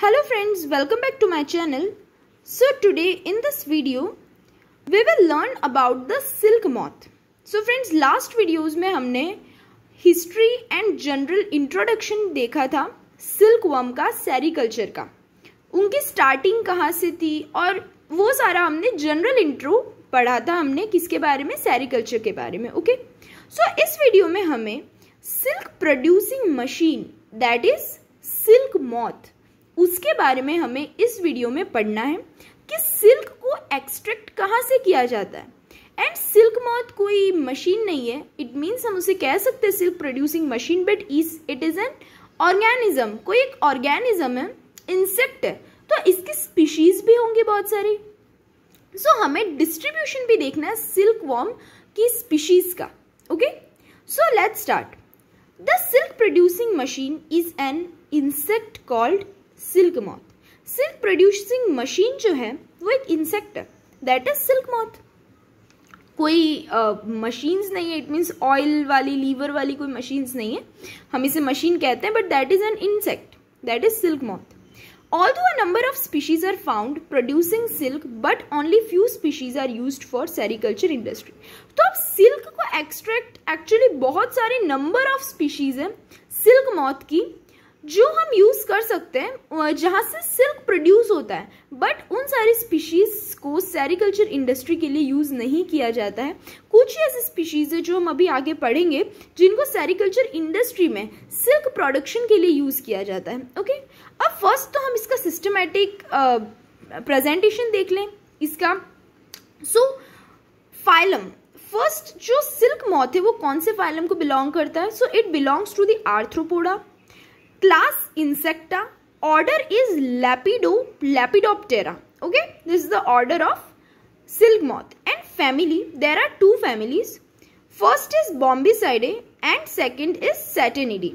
Hello friends, welcome back to my channel. So today in this video, we will learn about the silk moth. So friends, last videos में हमने history and general introduction देखा था silkworm का sericulture का उनकी starting कहाँ से थी और वो सारा हमने general intro पढ़ा था हमने किसके बारे में sericulture के बारे में ओके okay? सो so, इस वीडियो में हमें silk producing machine that is silk moth उसके बारे में हमें इस वीडियो में पढ़ना है कि सिल्क को एक्सट्रैक्ट कहाँ से किया जाता है एंड सिल्क मौत कोई मशीन नहीं है इट मीन्स हम उसे कह सकते हैं silk producing machine but is it is an organism कोई एक ऑर्गेनिज्म है इंसेक्ट है तो इसके स्पीशीज भी होंगी बहुत सारी सो so, हमें डिस्ट्रीब्यूशन भी देखना है सिल्क वॉर्म की स्पीशीज का okay so let start the silk producing machine is an insect called silk moth silk producing machine जो है वो एक इंसेक्ट है दैट इज सिल्क मॉथ कोई मशीन्स uh, नहीं है इट मीन्स ऑयल वाली लीवर वाली कोई मशीन्स नहीं है हम इसे मशीन कहते हैं but that is an insect that is silk moth although a number of species are found producing silk but only few species are use for sericulture industry तो अब सिल्क को एक्सट्रैक्ट एक्चुअली बहुत सारे number of species है silk moth की जो हम use कर सकते हैं जहाँ से सिल्क प्रोड्यूस होता है बट उन सारी स्पीशीज को सेरिकल्चर इंडस्ट्री के लिए यूज नहीं किया जाता है कुछ ही ऐसी स्पीशीज है जो हम अभी आगे पढ़ेंगे जिनको सेरिकल्चर इंडस्ट्री में सिल्क प्रोडक्शन के लिए यूज किया जाता है ओके अब फर्स्ट तो हम इसका सिस्टमेटिक प्रेजेंटेशन देख लें इसका सो so, फाइलम फर्स्ट जो सिल्क मॉथ है वो कौन से फाइलम को बिलोंग करता है so it belongs to the Arthropoda class insecta order is lapido lepidoptera okay this is the order of silk moth and family there are two families first is bombicidae and second is satinidae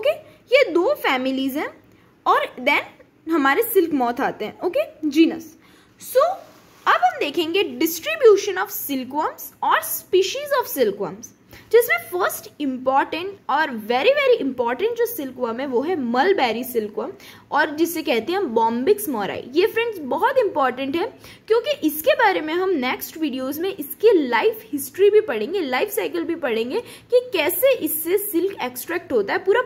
okay ये दो families हैं और then हमारे silk moth आते हैं okay genus सो अब हम देखेंगे डिस्ट्रीब्यूशन ऑफ सिल्कवर्म्स और स्पीशीज ऑफ सिल्कवर्म्स जिसमें फर्स्ट इम्पॉर्टेंट और वेरी वेरी इंपॉर्टेंट जो सिल्कवर्म है वो है मलबेरी सिल्कवर्म और जिसे कहते हैं हम बॉम्बिक्स मोराई ये फ्रेंड्स बहुत इंपॉर्टेंट है क्योंकि इसके बारे में हम नेक्स्ट वीडियोस में इसकी लाइफ हिस्ट्री भी पढ़ेंगे लाइफ साइकिल भी पढ़ेंगे कि कैसे इससे सिल्क एक्सट्रैक्ट होता है पूरा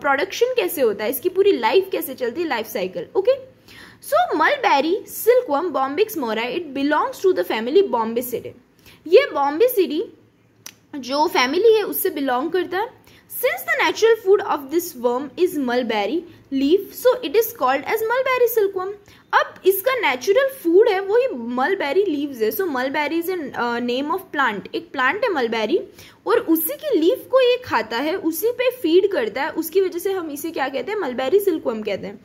प्रोडक्शन कैसे होता है इसकी पूरी लाइफ कैसे चलती है life cycle okay so silk mulberry Bombyx mori it belongs to the family Bombycidae ये बॉम्बे सिटी जो फैमिली है उससे बिलोंग करता है since the natural food of this worm is mulberry leaf so it is called as mulberry silkworm अब इसका natural food है वही मलबेरी लीव्स है so mulberry is a name of plant एक प्लांट है मलबेरी और उसी की लीव को ये खाता है उसी पे फीड करता है उसकी वजह से हम इसे क्या कहते हैं मलबेरी सिल्कवर्म कहते हैं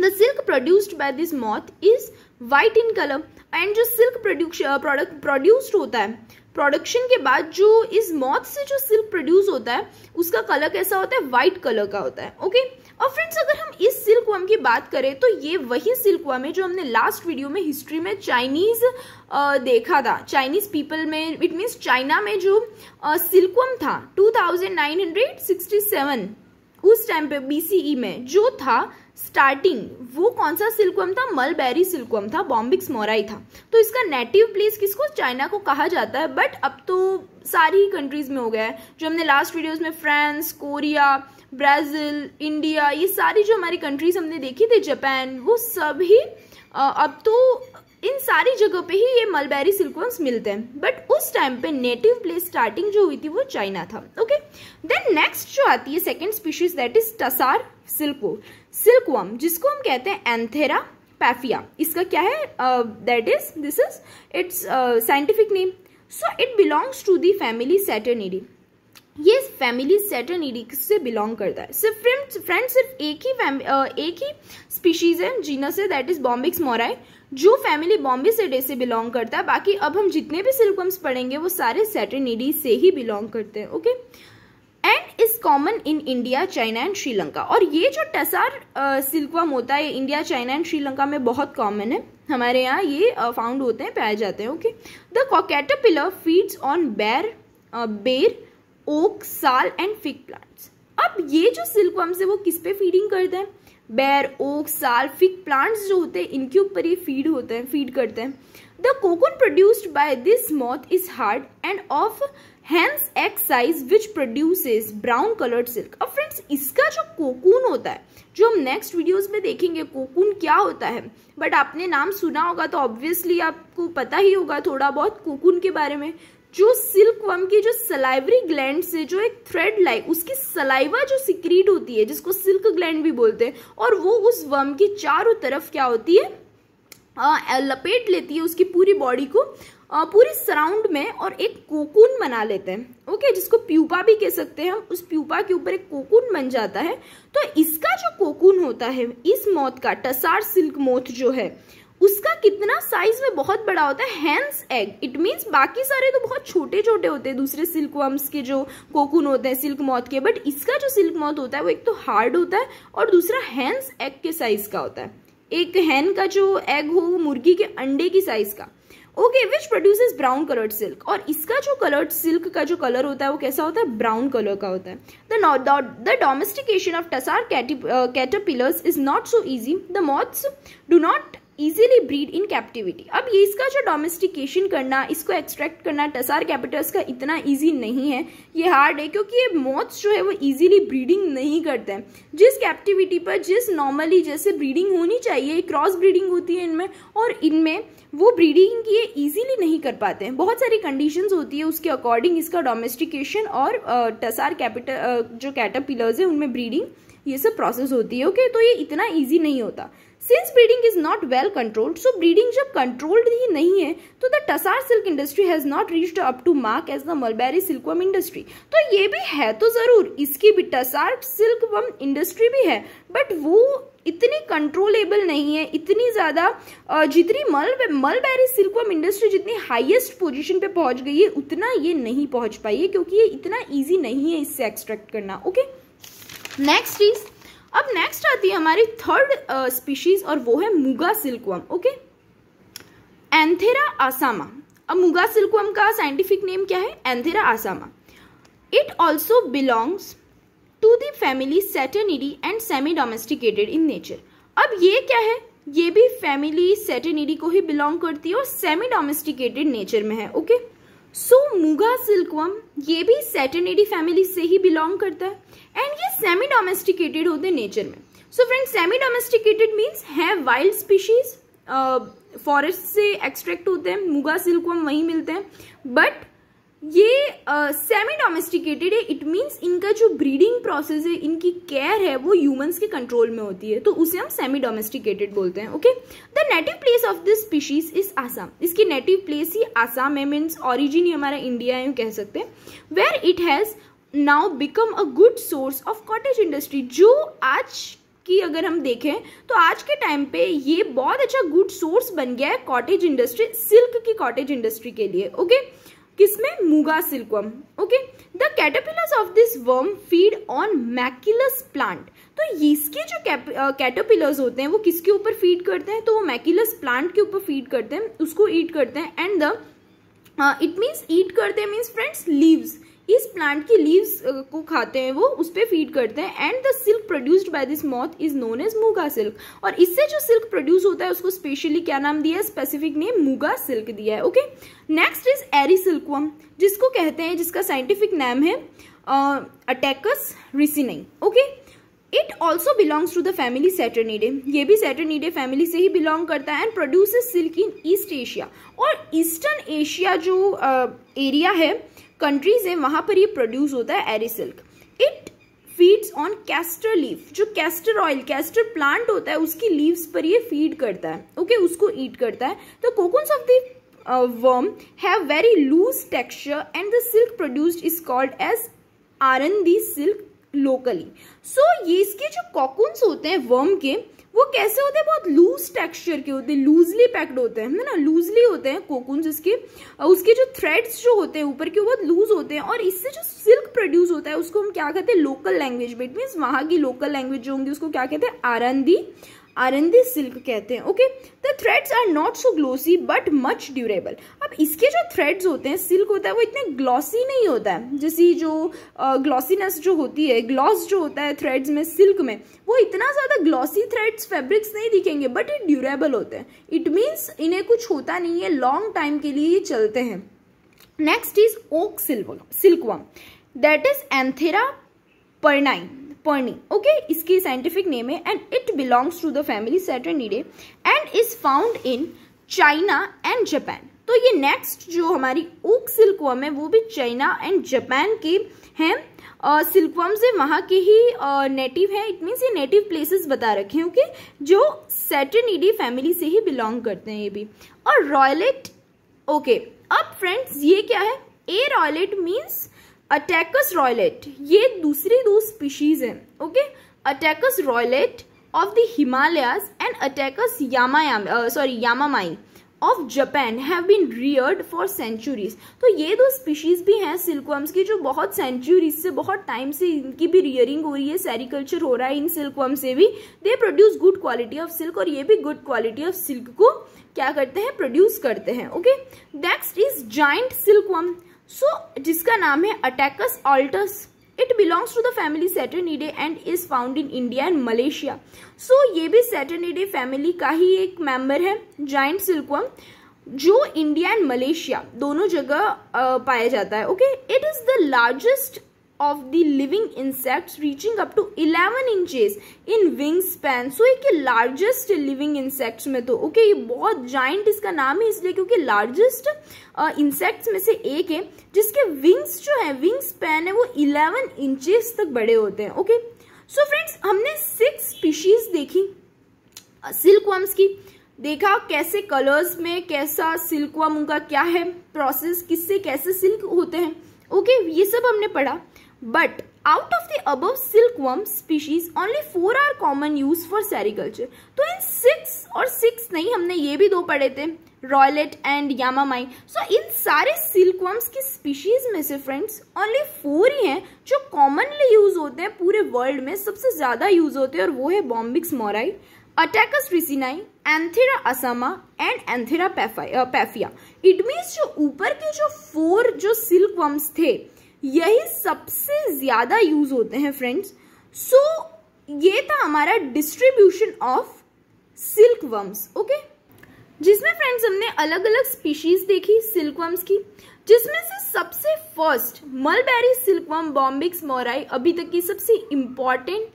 the silk produced by this moth is white in colour and जो सिल्क प्रोड्यूस प्रोडक्ट प्रोड्यूस्ड होता है प्रोडक्शन के बाद जो इस मॉथ से जो सिल्क प्रोड्यूस होता है उसका कलर कैसा होता है वाइट कलर का होता है ओके और फ्रेंड्स अगर हम इस सिल्क वर्म की बात करें तो ये वही सिल्क वर्म है जो हमने लास्ट वीडियो में हिस्ट्री में चाइनीज देखा था चाइनीज पीपल में इट मीन्स चाइना में जो सिल्क वम था 2967 उस टाइम पे बीसीई e में जो था स्टार्टिंग वो कौन सा सिल्कवम था मलबेरी सिल्कवम था बॉम्बिक्स मोराई था तो इसका नेटिव प्लेस किसको चाइना को कहा जाता है बट अब तो सारी ही कंट्रीज़ में हो गया है जो हमने लास्ट वीडियोस में फ्रांस कोरिया ब्राज़ील इंडिया ये सारी जो हमारी कंट्रीज़ हमने देखी थी जापान वो सभी अब तो इन सारी जगह पे ही ये मलबेरी सिल्कवर्म्स मिलते हैं बट उस टाइम पे नेटिव प्लेस स्टार्टिंग जो हुई थी वो चाइना था ओके देन नेक्स्ट जो आती है second species that is tasar silk silkworm जिसको हम कहते हैं एंथेरा पैफिया इसका क्या है that is this is its scientific name so it belongs to the family Saturniidae ये फैमिली सैटर्निडी से बिलोंग करता है सिर्फ फ्रेंड सिर्फ एक ही फैमिली uh, एक ही स्पीशीज है जीनस है दैट इज बॉम्बिक्स मोराई जो फैमिली बॉम्बे सेडे से बिलोंग करता है बाकी अब हम जितने भी सिल्कम्स पढ़ेंगे वो सारे सैटरनीडी से ही बिलोंग करते हैं okay and is common in India China and Sri Lanka और ये जो टसार सिल्कवम होता है इंडिया चाइना एंड श्रीलंका में बहुत कॉमन है हमारे यहाँ ये फाउंड होते हैं पाए जाते हैं okay the caterpillar feeds on ber ber okay साल एंड फिक प्लांट्स अब ये जो सिल्क सिल्कवर्म्स है वो किस पे फीडिंग करते हैं बैर ओक साल फिक प्लांट्स जो होते हैं इनके ऊपर ये फीड होते हैं फीड करते हैं the cocoon produced by this moth is hard and of hen's size which produce brown coloured silk अब फ्रेंड्स इसका जो कोकून होता है जो हम नेक्स्ट वीडियोस में देखेंगे कोकून क्या होता है बट आपने नाम सुना होगा तो ऑब्वियसली आपको पता ही होगा थोड़ा बहुत कोकून के बारे में जो सिल्क वर्म की जो सलाइवरी ग्लैंड से जो एक थ्रेड लाइक उसकी सलाइवा जो सिक्रीट होती है जिसको सिल्क ग्लैंड भी बोलते हैं और वो उस वर्म की चारों तरफ क्या होती है आ, लपेट लेती है उसकी पूरी बॉडी को आ, पूरी सराउंड में और एक कोकून बना लेते हैं ओके जिसको प्यूपा भी कह सकते हैं हम उस प्यूपा के ऊपर एक कोकून बन जाता है तो इसका जो कोकून होता है इस मौत का टसार सिल्क मौत जो है उसका कितना साइज में बहुत बड़ा होता है हैंस एग इट मीन्स बाकी सारे तो बहुत छोटे छोटे होते हैं दूसरे सिल्क वर्म्स के जो कोकुन होते हैं सिल्क मौत के बट इसका जो सिल्क मौत होता है वो एक तो हार्ड होता है और दूसरा हैंस एग के साइज का होता है एक हैन का जो एग हो वो मुर्गी के अंडे की साइज का okay which produce brown coloured silk और इसका जो कलर्ड सिल्क का जो कलर होता है वो कैसा होता है ब्राउन कलर का होता है the the domestication of tasar caterpillars is not so easy the moths do not easily breed in captivity अब ये इसका जो डोमेस्टिकेशन करना इसको एक्सट्रैक्ट करना टसार कैपिटल्स का इतना इजी नहीं है ये हार्ड है क्योंकि ये मोथ्स जो है वो इजीली ब्रीडिंग नहीं करते हैं जिस कैप्टिविटी पर जिस नॉर्मली जैसे ब्रीडिंग होनी चाहिए क्रॉस ब्रीडिंग होती है इनमें और इनमें वो ब्रीडिंग ये इजीली नहीं कर पाते हैं बहुत सारी कंडीशंस होती है उसके अकॉर्डिंग इसका डोमेस्टिकेशन और टसार कैपिटल जो कैटरपिलर्स है उनमें ब्रीडिंग ये सब प्रोसेस होती है ओके okay? तो ये इतना ईजी नहीं होता since breeding is not well controlled so breeding जब कंट्रोल्ड ही नहीं है तो the tasar silk industry has not reached up to mark as the mulberry silkworm industry तो ये भी है तो जरूर इसकी भी टसार सिल्कवम इंडस्ट्री भी है बट वो इतनी कंट्रोलेबल नहीं है इतनी ज़्यादा जितनी मल मलबेरी सिल्कवम इंडस्ट्री जितनी हाईएस्ट पोजीशन पे पहुंच गई है उतना ये नहीं पहुंच पाई है क्योंकि ये इतना इजी नहीं है इससे एक्सट्रैक्ट करना ओके नेक्स्ट इज़ अब नेक्स्ट आती है हमारी थर्ड स्पीशीज और वो है मुगा सिल्कवम ओके एंथेरा आसामा अब मुगा सिल्कवम का साइंटिफिक नेम क्या है Antheraea assama it also belongs to the family Saturniidae and semi domesticated in nature अब ये क्या है ये भी फैमिली सेटेनिडी को ही बिलोंग करती है और सेमी डोमेस्टिकेटेड नेचर में है okay okay? So muga silkworm ये भी सेटनेडी फैमिली से ही बिलोंग करता है एंड ये सेमी डोमेस्टिकेटेड होते हैं नेचर में so friend semi domesticated means है वाइल्ड स्पीशीज फॉरेस्ट से एक्सट्रैक्ट होते हैं मुगा सिल्कवम वहीं मिलते हैं बट ये सेमी डोमेस्टिकेटेड है इट मीन्स इनका जो ब्रीडिंग प्रोसेस है इनकी केयर है वो ह्यूमंस के कंट्रोल में होती है तो उसे हम सेमी डोमेस्टिकेटेड बोलते हैं okay the native place of this species is Assam इसकी नेटिव प्लेस ही आसाम है मीन्स ऑरिजिन ही हमारा इंडिया है कह सकते हैं where it has now become a good source of cottage industry जो आज की अगर हम देखें तो आज के टाइम पे ये बहुत अच्छा गुड सोर्स बन गया है कॉटेज इंडस्ट्री सिल्क की कॉटेज इंडस्ट्री के लिए ओके okay? किसमें muga silkworm okay the caterpillars of this worm feed on Machilus plant तो इसके जो कैटरपिलर्स होते हैं वो किसके ऊपर फीड करते हैं तो वो मैकिलस प्लांट के ऊपर फीड करते हैं उसको ईट करते हैं and the it means eat करते हैं मीन्स फ्रेंड्स लीव्स इस प्लांट की लीव्स को खाते हैं वो उस पर फीड करते हैं and the silk produced by this moth is known as muga silk और इससे जो सिल्क प्रोड्यूस होता है उसको स्पेशली क्या नाम दिया है स्पेसिफिक नेम मूगा सिल्क दिया है okay next is eri silkworm जिसको कहते हैं जिसका साइंटिफिक नेम है Attacus ricini okay it also belongs to the family Saturniidae ये भी सैटरनीडे फैमिली से ही बिलोंग करता है and produce silk in east Asia और ईस्टर्न एशिया जो एरिया uh, है कंट्रीज है वहां पर ये प्रोड्यूस होता है eri silk it feeds on castor leaf जो कैस्टर ऑयल कैस्टर प्लांट होता है उसकी लीव्स पर ये फीड करता है ओके okay, उसको ईट करता है तो cocoons of the worm have very loose texture and the silk produced is called as arandi silk locally so so, ये इसके जो कॉकुन्स होते हैं वर्म के वो कैसे होते हैं बहुत लूज टेक्सचर के होते हैं लूजली पैक्ड होते हैं है ना लूजली होते हैं कोकुन्स इसके उसके जो थ्रेड्स जो होते हैं ऊपर के वो बहुत लूज होते हैं और इससे जो सिल्क प्रोड्यूस होता है उसको हम क्या कहते हैं लोकल लैंग्वेज में इट मीन वहां की लोकल लैंग्वेज जो होंगी उसको क्या कहते हैं आरंदी आरंदी सिल्क कहते हैं okay the threads are not so glossy but much durable अब इसके जो थ्रेड्स होते हैं सिल्क होता है वो इतने ग्लॉसी नहीं होता है जैसे जो ग्लॉसीनेस uh, जो होती है ग्लॉस जो होता है थ्रेड्स में सिल्क में वो इतना ज़्यादा ग्लॉसी थ्रेड्स फैब्रिक्स नहीं दिखेंगे बट ये ड्यूरेबल होते हैं इट मीन्स इन्हें कुछ होता नहीं है लॉन्ग टाइम के लिए ये चलते हैं next is oak silk worm that is Antheraea pernyi pernyi okay इसकी साइंटिफिक नेम है and it belongs to the family Saturniidae and is found in China and Japan तो ये नेक्स्ट जो हमारी ओक सिल्कवर्म है वो भी चाइना एंड जापान के हैं सिल्कवर्म से वहाँ के ही नेटिव है इट मीन्स ये नेटिव प्लेसेस बता रखे हैं ओके जो सैटर्निडी फैमिली से ही बिलोंग करते हैं ये भी और रॉयलेट ओके अब फ्रेंड्स ये क्या है ए रॉयलेट मीन्स अटैकस रॉयलेट ये दूसरी दो स्पीशीज हैं okay Attacus roylei of the Himalayas and Attacus yamamai sorry yamamai of Japan have been reared for centuries तो ये दो स्पीशीज भी हैं सिल्कवर्म्स की जो बहुत सेंचुरीज से बहुत टाइम से इनकी भी रियरिंग हो रही है सेरिकल्चर हो रहा है इन सिल्कवर्म से भी they produce good quality of silk और ये भी गुड क्वालिटी ऑफ सिल्क को क्या करते हैं प्रोड्यूस करते हैं okay next is silk silkworm so so, जिसका नाम है अटैकस ऑल्टस it belongs to the family Saturniidae and is found in India and Malaysia so ये भी सैटर्निडे फैमिली का ही एक मेंबर है जाइंट सिल्कवम जो इंडिया एंड मलेशिया दोनों जगह पाया जाता है okay it is the largest of the living insects reaching up to 11 inches in wing span. So एक largest living insects में तो okay, ये बहुत giant इसका नाम है इसलिए क्योंकि largest uh, insects में से एक है जिसके wings जो है wing span है वो 11 inches तक बड़े होते हैं okay. So friends हमने six species देखी सिल्क uh, वर्म्स की देखा कैसे कलर्स में कैसा सिल्क वर्म उनका क्या है प्रोसेस किससे कैसे सिल्क होते हैं ओके okay, ये सब हमने पढ़ा But out of the above silkworm species, only four are common use for sericulture. तो इन सिक्स और सिक्स नहीं हमने ये भी दो पढ़े थे रॉयलेट एंड यामामाई सो इन सारे सिल्कवर्म्स की स्पीशीज में से फ्रेंड्स ओनली फोर ही हैं जो कॉमनली यूज होते हैं पूरे वर्ल्ड में सबसे ज़्यादा यूज होते हैं और वो है Bombyx mori Attacus ricini Antheraea assama and Antheraea paphia it means जो ऊपर के जो फोर जो सिल्क सिल्कवर्म्स थे यही सबसे ज़्यादा यूज़ होते हैं फ्रेंड्स सो so, ये था हमारा distribution of silk worms okay जिसमें फ्रेंड्स हमने अलग अलग स्पीशीज़ देखी सिल्क वर्म्स की जिसमें से सबसे first mulberry silkworm Bombyx mori अभी तक की सबसे इम्पॉर्टेंट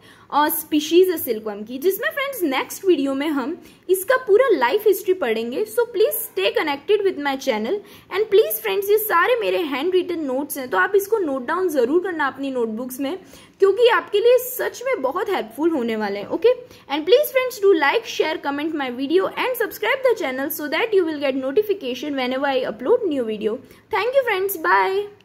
स्पीशीज है सिल्कवम की जिसमें फ्रेंड्स नेक्स्ट वीडियो में हम इसका पूरा लाइफ हिस्ट्री पढ़ेंगे so please stay connected with my channel and please friends ये सारे मेरे हैंड रिटन नोट्स हैं तो आप इसको नोट डाउन ज़रूर करना अपनी नोटबुक्स में क्योंकि आपके लिए सच में बहुत हेल्पफुल होने वाले हैं okay and please friends do like share comment my video and subscribe the channel so that you will get notification whenever I upload new video thank you friends bye